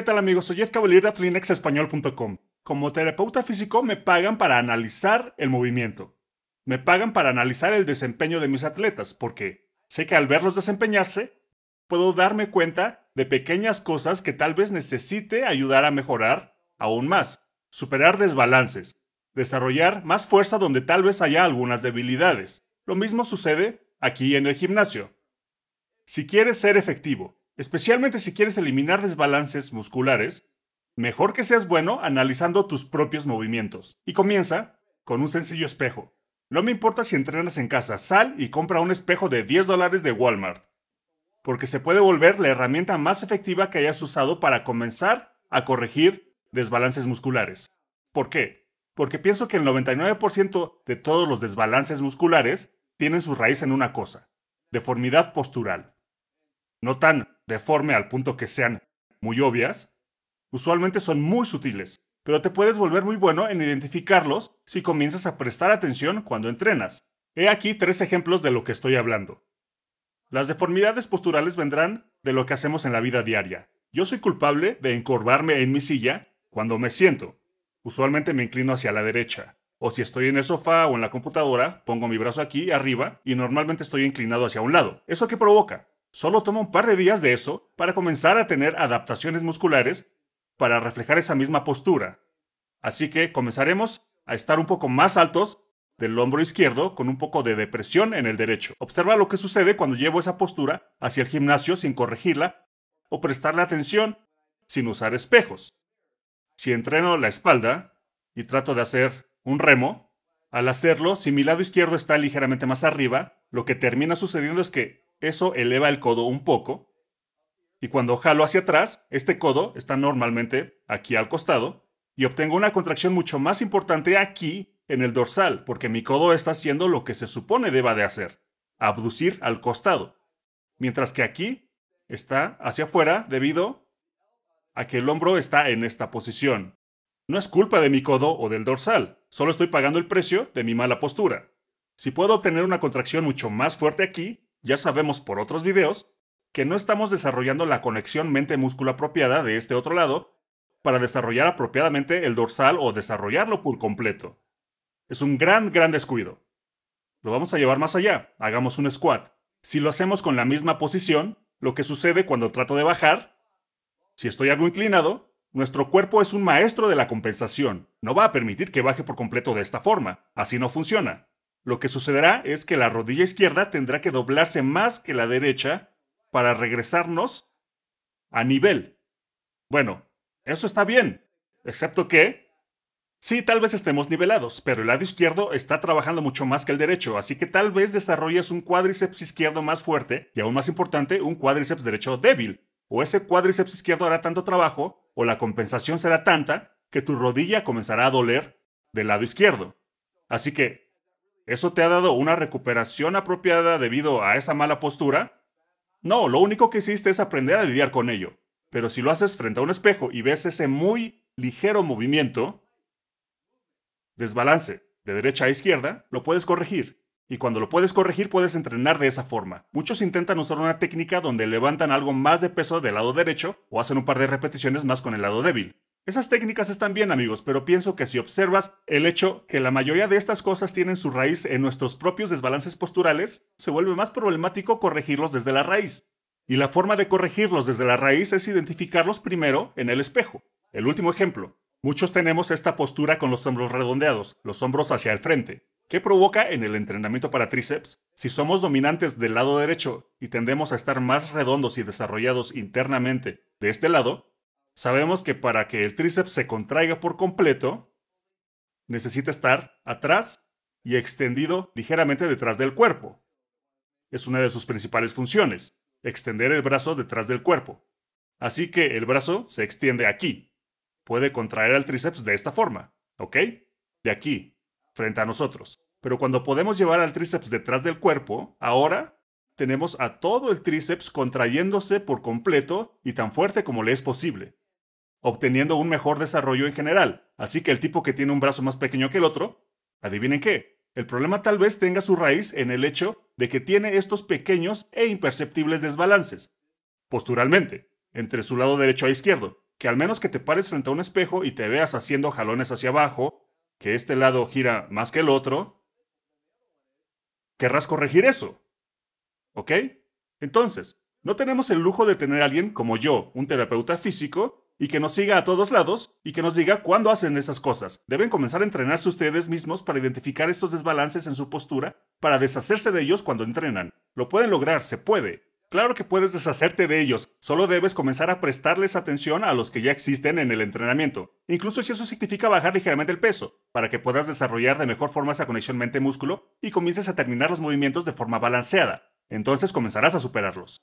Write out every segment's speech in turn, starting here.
¿Qué tal amigos? Soy Jeff de Como terapeuta físico me pagan para analizar el movimiento. Me pagan para analizar el desempeño de mis atletas, porque sé que al verlos desempeñarse, puedo darme cuenta de pequeñas cosas que tal vez necesite ayudar a mejorar aún más, superar desbalances, desarrollar más fuerza donde tal vez haya algunas debilidades. Lo mismo sucede aquí en el gimnasio. Si quieres ser efectivo, especialmente si quieres eliminar desbalances musculares, mejor que seas bueno analizando tus propios movimientos. Y comienza con un sencillo espejo. No me importa si entrenas en casa, sal y compra un espejo de 10 dólares de Walmart, porque se puede volver la herramienta más efectiva que hayas usado para comenzar a corregir desbalances musculares. ¿Por qué? Porque pienso que el 99% de todos los desbalances musculares tienen su raíz en una cosa, deformidad postural. No tan deforme al punto que sean muy obvias, usualmente son muy sutiles, pero te puedes volver muy bueno en identificarlos si comienzas a prestar atención cuando entrenas. He aquí tres ejemplos de lo que estoy hablando. Las deformidades posturales vendrán de lo que hacemos en la vida diaria. Yo soy culpable de encorvarme en mi silla cuando me siento. Usualmente me inclino hacia la derecha. O si estoy en el sofá o en la computadora, pongo mi brazo aquí arriba y normalmente estoy inclinado hacia un lado. ¿Eso qué provoca? Solo toma un par de días de eso para comenzar a tener adaptaciones musculares para reflejar esa misma postura. Así que comenzaremos a estar un poco más altos del hombro izquierdo con un poco de depresión en el derecho. Observa lo que sucede cuando llevo esa postura hacia el gimnasio sin corregirla o prestarle atención sin usar espejos. Si entreno la espalda y trato de hacer un remo, al hacerlo, si mi lado izquierdo está ligeramente más arriba, lo que termina sucediendo es que eso eleva el codo un poco. Y cuando jalo hacia atrás, este codo está normalmente aquí al costado y obtengo una contracción mucho más importante aquí en el dorsal, porque mi codo está haciendo lo que se supone deba de hacer, abducir al costado. Mientras que aquí está hacia afuera debido a que el hombro está en esta posición. No es culpa de mi codo o del dorsal, solo estoy pagando el precio de mi mala postura. Si puedo obtener una contracción mucho más fuerte aquí, ya sabemos por otros videos que no estamos desarrollando la conexión mente-músculo apropiada de este otro lado para desarrollar apropiadamente el dorsal o desarrollarlo por completo. Es un gran, gran descuido. Lo vamos a llevar más allá, hagamos un squat. Si lo hacemos con la misma posición, lo que sucede cuando trato de bajar, si estoy algo inclinado, nuestro cuerpo es un maestro de la compensación, no va a permitir que baje por completo de esta forma, así no funciona. Lo que sucederá es que la rodilla izquierda tendrá que doblarse más que la derecha para regresarnos a nivel. Bueno, eso está bien, excepto que... Sí, tal vez estemos nivelados, pero el lado izquierdo está trabajando mucho más que el derecho, así que tal vez desarrolles un cuádriceps izquierdo más fuerte y aún más importante, un cuádriceps derecho débil. O ese cuádriceps izquierdo hará tanto trabajo, o la compensación será tanta, que tu rodilla comenzará a doler del lado izquierdo. Así que ¿Eso te ha dado una recuperación apropiada debido a esa mala postura? No, lo único que hiciste es aprender a lidiar con ello. Pero si lo haces frente a un espejo y ves ese muy ligero movimiento, desbalance de derecha a izquierda, lo puedes corregir. Y cuando lo puedes corregir, puedes entrenar de esa forma. Muchos intentan usar una técnica donde levantan algo más de peso del lado derecho o hacen un par de repeticiones más con el lado débil. Esas técnicas están bien amigos, pero pienso que si observas el hecho que la mayoría de estas cosas tienen su raíz en nuestros propios desbalances posturales, se vuelve más problemático corregirlos desde la raíz. Y la forma de corregirlos desde la raíz es identificarlos primero en el espejo. El último ejemplo. Muchos tenemos esta postura con los hombros redondeados, los hombros hacia el frente, ¿Qué provoca en el entrenamiento para tríceps, si somos dominantes del lado derecho y tendemos a estar más redondos y desarrollados internamente de este lado, sabemos que para que el tríceps se contraiga por completo, necesita estar atrás y extendido ligeramente detrás del cuerpo. Es una de sus principales funciones, extender el brazo detrás del cuerpo. Así que el brazo se extiende aquí. Puede contraer al tríceps de esta forma, ¿ok? De aquí, frente a nosotros. Pero cuando podemos llevar al tríceps detrás del cuerpo, ahora tenemos a todo el tríceps contrayéndose por completo y tan fuerte como le es posible obteniendo un mejor desarrollo en general. Así que el tipo que tiene un brazo más pequeño que el otro, adivinen qué, el problema tal vez tenga su raíz en el hecho de que tiene estos pequeños e imperceptibles desbalances, posturalmente, entre su lado derecho a e izquierdo, que al menos que te pares frente a un espejo y te veas haciendo jalones hacia abajo, que este lado gira más que el otro, querrás corregir eso. ¿Ok? Entonces, no tenemos el lujo de tener a alguien como yo, un terapeuta físico, y que nos siga a todos lados y que nos diga cuándo hacen esas cosas. Deben comenzar a entrenarse ustedes mismos para identificar estos desbalances en su postura, para deshacerse de ellos cuando entrenan. Lo pueden lograr, se puede. Claro que puedes deshacerte de ellos, solo debes comenzar a prestarles atención a los que ya existen en el entrenamiento, incluso si eso significa bajar ligeramente el peso, para que puedas desarrollar de mejor forma esa conexión mente-músculo y comiences a terminar los movimientos de forma balanceada. Entonces comenzarás a superarlos.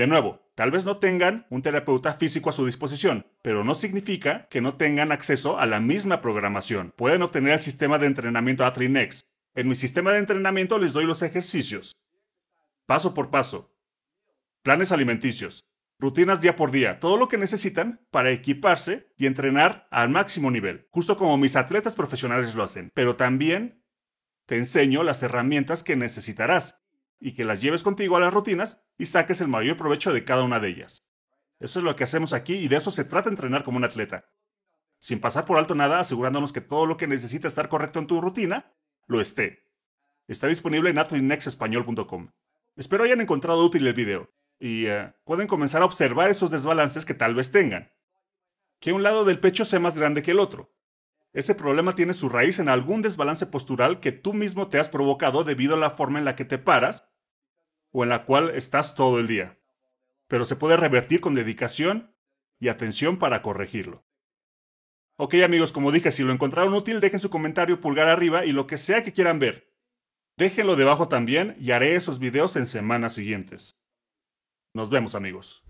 De nuevo, tal vez no tengan un terapeuta físico a su disposición, pero no significa que no tengan acceso a la misma programación. Pueden obtener el sistema de entrenamiento Atrinex. En mi sistema de entrenamiento les doy los ejercicios. Paso por paso. Planes alimenticios. Rutinas día por día. Todo lo que necesitan para equiparse y entrenar al máximo nivel. Justo como mis atletas profesionales lo hacen. Pero también te enseño las herramientas que necesitarás y que las lleves contigo a las rutinas y saques el mayor provecho de cada una de ellas. Eso es lo que hacemos aquí y de eso se trata entrenar como un atleta. Sin pasar por alto nada, asegurándonos que todo lo que necesita estar correcto en tu rutina, lo esté. Está disponible en atlinexespañol.com. Espero hayan encontrado útil el video y eh, pueden comenzar a observar esos desbalances que tal vez tengan. Que un lado del pecho sea más grande que el otro. Ese problema tiene su raíz en algún desbalance postural que tú mismo te has provocado debido a la forma en la que te paras o en la cual estás todo el día, pero se puede revertir con dedicación y atención para corregirlo. Ok amigos, como dije, si lo encontraron útil, dejen su comentario pulgar arriba y lo que sea que quieran ver. Déjenlo debajo también y haré esos videos en semanas siguientes. Nos vemos amigos.